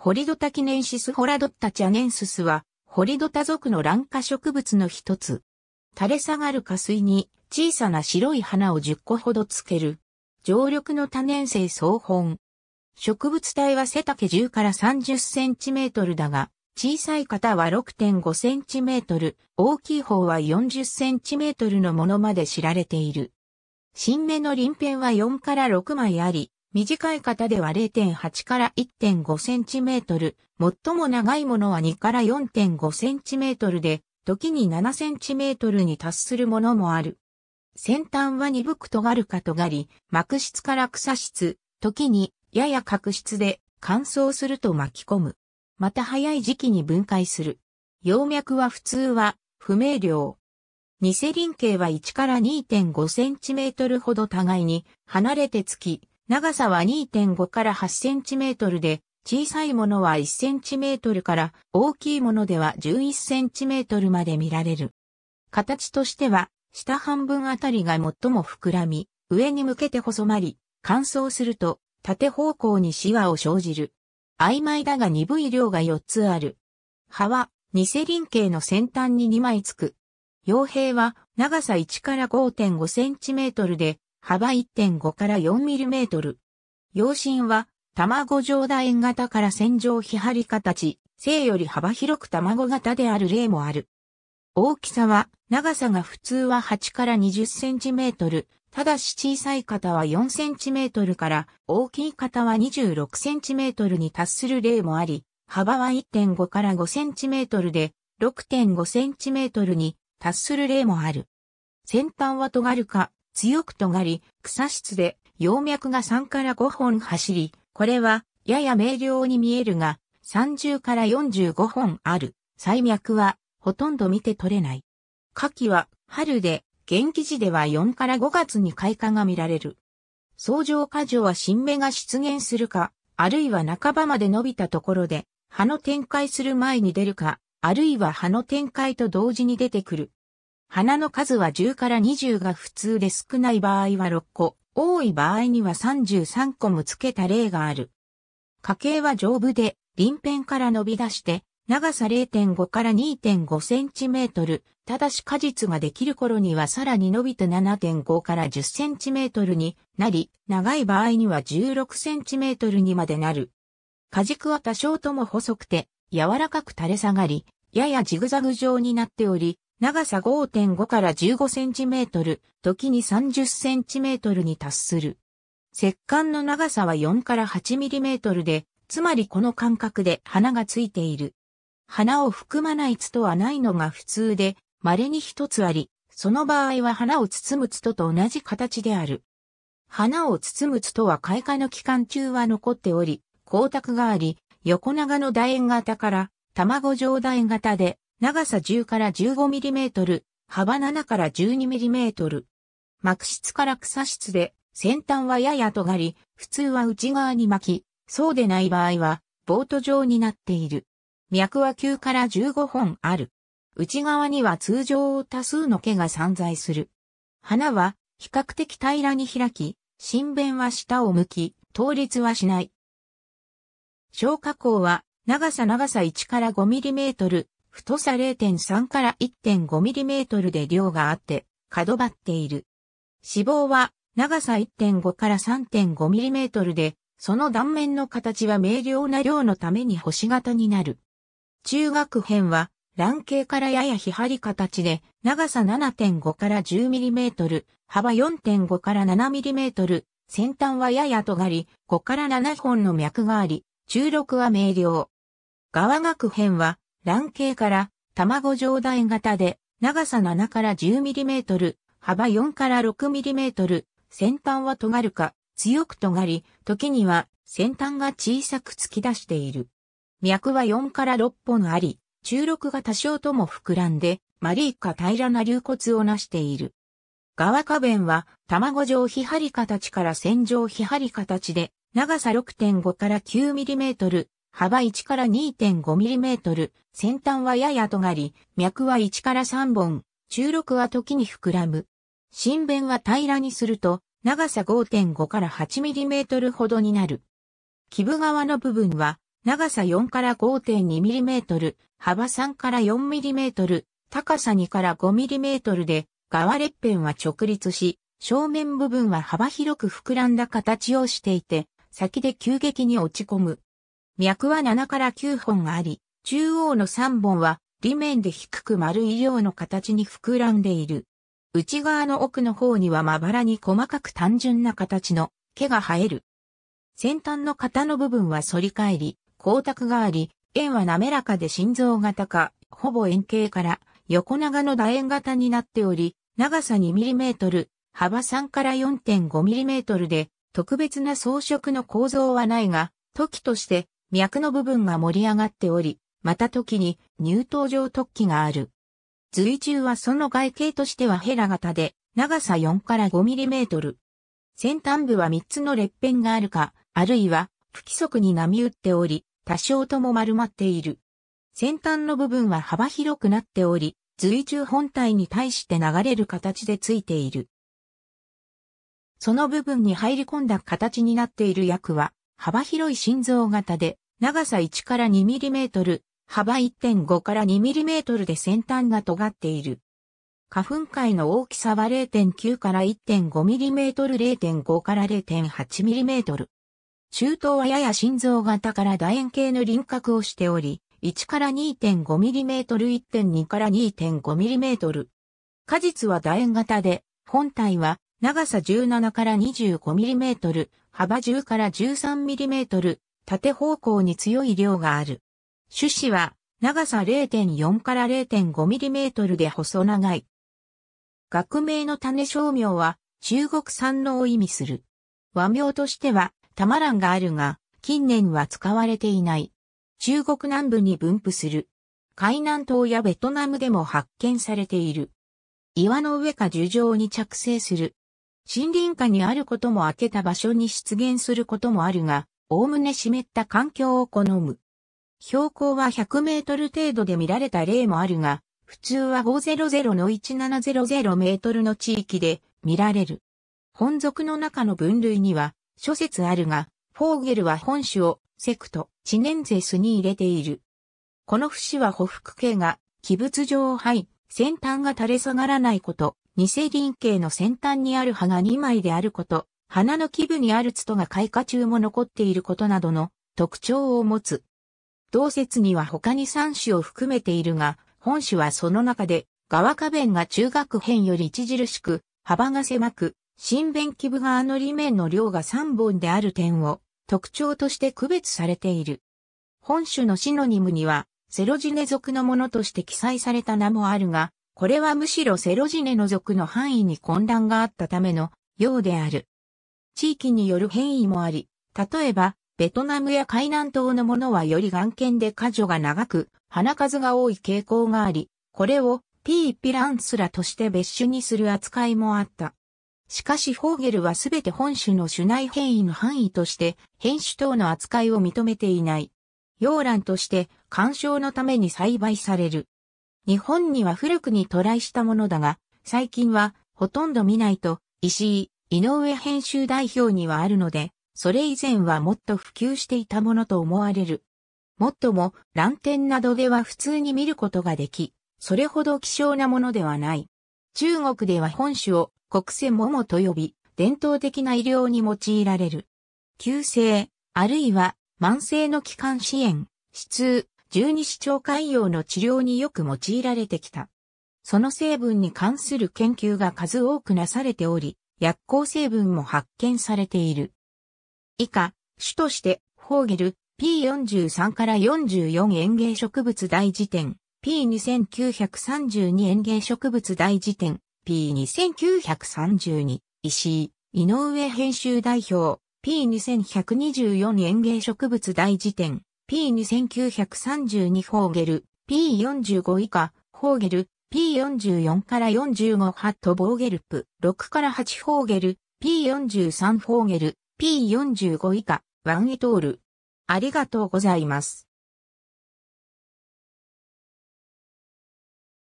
ホリドタキネンシスホラドッタチャネンススは、ホリドタ属の卵化植物の一つ。垂れ下がる下水に小さな白い花を10個ほどつける。常緑の多年生草本。植物体は背丈10から30センチメートルだが、小さい方は6.5センチメートル、大きい方は40センチメートルのものまで知られている。新芽の鱗片は4から6枚あり、短い型では0.8から1.5センチメートル、最も長いものは2から4.5センチメートルで、時に7センチメートルに達するものもある。先端は鈍く尖るか尖り、膜質から草質、時にやや角質で乾燥すると巻き込む。また早い時期に分解する。葉脈は普通は不明瞭。ニセリン系は1から2.5センチメートルほど互いに離れてつき、長さは2.5から8センチメートルで、小さいものは1センチメートルから大きいものでは11センチメートルまで見られる。形としては、下半分あたりが最も膨らみ、上に向けて細まり、乾燥すると縦方向にシワを生じる。曖昧だが鈍い量が4つある。葉は、ニセリン系の先端に2枚つく。傭兵は長さ1から5.5センチメートルで、幅1.5から4ミリメートル。養は、卵状楕円型から線状非張り形、性より幅広く卵型である例もある。大きさは、長さが普通は8から20センチメートル、ただし小さい方は4センチメートルから、大きい方は26センチメートルに達する例もあり、幅は1.5から5センチメートルで、6.5センチメートルに達する例もある。先端は尖るか、強く尖り、草質で、葉脈が3から5本走り、これは、やや明瞭に見えるが、30から45本ある、細脈は、ほとんど見て取れない。夏季は、春で、元気時では4から5月に開花が見られる。相乗果樹は新芽が出現するか、あるいは半ばまで伸びたところで、葉の展開する前に出るか、あるいは葉の展開と同時に出てくる。花の数は10から20が普通で少ない場合は6個、多い場合には33個もつけた例がある。花茎は丈夫で、輪辺から伸び出して、長さ0.5から2.5センチメートル、ただし果実ができる頃にはさらに伸びて7.5から10センチメートルになり、長い場合には16センチメートルにまでなる。果軸は多少とも細くて、柔らかく垂れ下がり、ややジグザグ状になっており、長さ5.5から15センチメートル、時に30センチメートルに達する。石管の長さは4から8ミリメートルで、つまりこの間隔で花がついている。花を含まないツトはないのが普通で、稀に一つあり、その場合は花を包むトと同じ形である。花を包むツトは開花の期間中は残っており、光沢があり、横長の楕円型から卵状楕円型で長さ10から15ミリメートル、幅7から12ミリメートル。膜室から草室で、先端はやや尖り、普通は内側に巻き、そうでない場合は、ボート状になっている。脈は9から15本ある。内側には通常多数の毛が散在する。花は比較的平らに開き、新弁は下を向き、倒立はしない。消化口は長さ長さ1から5ミリメートル、太さ0.3から 1.5mm で量があって、角張っている。脂肪は長さ1.5から 3.5mm で、その断面の形は明瞭な量のために星型になる。中学編は卵形からややひはり形で、長さ7.5から 10mm、幅4.5から 7mm、先端はやや尖り、5から7本の脈があり、中6は明瞭。側学編は卵形から卵状台型で長さ7から 10mm、幅4から 6mm、先端は尖るか強く尖り、時には先端が小さく突き出している。脈は4から6本あり、中六が多少とも膨らんで、マリーカ平らな流骨をなしている。側下弁は卵状非張り形から線状非張り形で、長さ6.5から 9mm、幅1から2 5トル、先端はやや尖り、脈は1から3本、中録は時に膨らむ。新弁は平らにすると、長さ5.5から8トルほどになる。基部側の部分は、長さ4から5 2トル、幅3から4トル、高さ2から5トルで、側裂片は直立し、正面部分は幅広く膨らんだ形をしていて、先で急激に落ち込む。脈は7から9本あり、中央の3本は裏面で低く丸い量の形に膨らんでいる。内側の奥の方にはまばらに細かく単純な形の毛が生える。先端の型の部分は反り返り、光沢があり、円は滑らかで心臓型か、ほぼ円形から横長の楕円型になっており、長さ 2mm、幅3から 4.5mm で、特別な装飾の構造はないが、時として脈の部分が盛り上がっており、また時に乳頭状突起がある。髄中はその外形としてはヘラ型で、長さ4から5ミリメートル。先端部は3つの裂片があるか、あるいは不規則に波打っており、多少とも丸まっている。先端の部分は幅広くなっており、髄中本体に対して流れる形でついている。その部分に入り込んだ形になっている薬は、幅広い心臓型で、長さ1から 2mm、幅1.5から 2mm で先端が尖っている。花粉界の大きさは0.9から 1.5mm、0.5から 0.8mm。中東はやや心臓型から楕円形の輪郭をしており、1から 2.5mm、1.2から 2.5mm。果実は楕円型で、本体は長さ17から 25mm、幅10から 13mm、縦方向に強い量がある。種子は長さ0.4から 0.5mm で細長い。学名の種商名は中国産のを意味する。和名としてはたまらんがあるが、近年は使われていない。中国南部に分布する。海南島やベトナムでも発見されている。岩の上か樹上に着生する森林下にあることも開けた場所に出現することもあるが、おおむね湿った環境を好む。標高は100メートル程度で見られた例もあるが、普通は500の1700メートルの地域で見られる。本属の中の分類には諸説あるが、フォーゲルは本種をセクト、チネンゼスに入れている。この節は補腹系が、器物上をい、先端が垂れ下がらないこと、偽輪形の先端にある葉が2枚であること、花の基部にあるツトが開花中も残っていることなどの特徴を持つ。同説には他に3種を含めているが、本種はその中で、側花弁が中学辺より著しく、幅が狭く、新弁基部側の裏面の量が3本である点を特徴として区別されている。本種のシノニムには、セロジネ属のものとして記載された名もあるが、これはむしろセロジネの族の範囲に混乱があったためのようである。地域による変異もあり、例えば、ベトナムや海南島のものはより眼見で果樹が長く、花数が多い傾向があり、これをピーピランスラとして別種にする扱いもあった。しかしフォーゲルはすべて本種の種内変異の範囲として、変種等の扱いを認めていない。洋蘭として、干渉のために栽培される。日本には古くに渡来したものだが、最近はほとんど見ないと、石井、井上編集代表にはあるので、それ以前はもっと普及していたものと思われる。もっとも、乱天などでは普通に見ることができ、それほど希少なものではない。中国では本種を国瀬桃と呼び、伝統的な医療に用いられる。急性、あるいは慢性の気管支炎、死痛、十二指腸潰瘍の治療によく用いられてきた。その成分に関する研究が数多くなされており、薬効成分も発見されている。以下、種として、ホーゲル P43 から44園芸植物大辞典、P2932 園芸植物大辞典、P2932 石井、井上編集代表、P2124 園芸植物大辞典、P2932 ホーゲル、P45 以下、ホーゲル、P44 から45ハットボーゲルプ、6から8ホーゲル、P43 ホーゲル、P45 以下、ワンイトール。ありがとうございます。